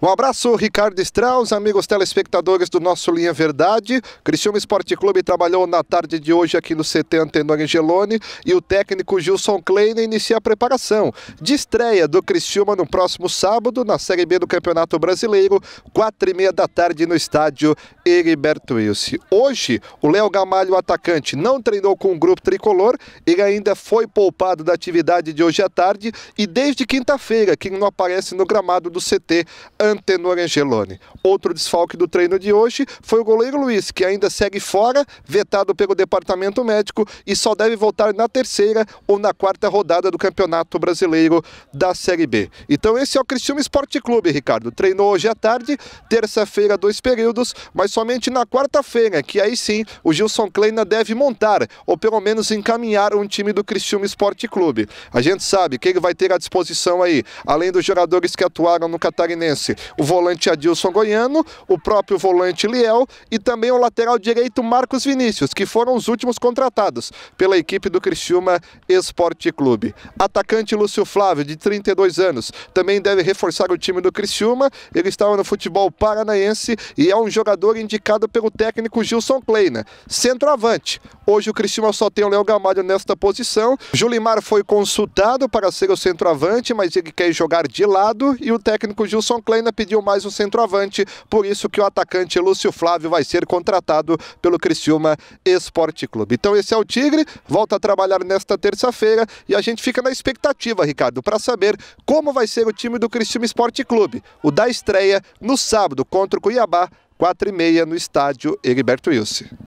Um abraço, Ricardo Strauss, amigos telespectadores do nosso Linha Verdade. Criciúma Esporte Clube trabalhou na tarde de hoje aqui no CT Antenor Angelone e o técnico Gilson Kleina inicia a preparação de estreia do Criciúma no próximo sábado na Série B do Campeonato Brasileiro, quatro e meia da tarde no estádio Heriberto Ilse. Hoje, o Léo Gamalho, atacante, não treinou com o grupo tricolor, ele ainda foi poupado da atividade de hoje à tarde e desde quinta-feira que não aparece no gramado do CT Antenor Angeloni. Outro desfalque do treino de hoje foi o goleiro Luiz, que ainda segue fora, vetado pelo departamento médico e só deve voltar na terceira ou na quarta rodada do Campeonato Brasileiro da Série B. Então esse é o Criciúma Esporte Clube, Ricardo. Treinou hoje à tarde, terça-feira dois períodos, mas somente na quarta-feira, que aí sim o Gilson Kleina deve montar, ou pelo menos encaminhar um time do Criciúma Esporte Clube. A gente sabe que ele vai ter à disposição aí, além dos jogadores que atuaram no Catarinense, o volante Adilson Goiano, o próprio volante Liel e também o lateral direito Marcos Vinícius, que foram os últimos contratados pela equipe do Criciúma Esporte Clube. Atacante Lúcio Flávio, de 32 anos, também deve reforçar o time do Criciúma. Ele estava no futebol paranaense e é um jogador indicado pelo técnico Gilson Kleina. Centroavante. Hoje o Criciúma só tem o Léo Gamalho nesta posição. Julimar foi consultado para ser o centroavante, mas ele quer jogar de lado e o técnico Gilson Kleina pediu mais um centroavante, por isso que o atacante Lúcio Flávio vai ser contratado pelo Criciúma Esporte Clube. Então esse é o Tigre, volta a trabalhar nesta terça-feira e a gente fica na expectativa, Ricardo, para saber como vai ser o time do Criciúma Esporte Clube, o da estreia no sábado contra o Cuiabá, 4 e meia no estádio Heriberto Ilse.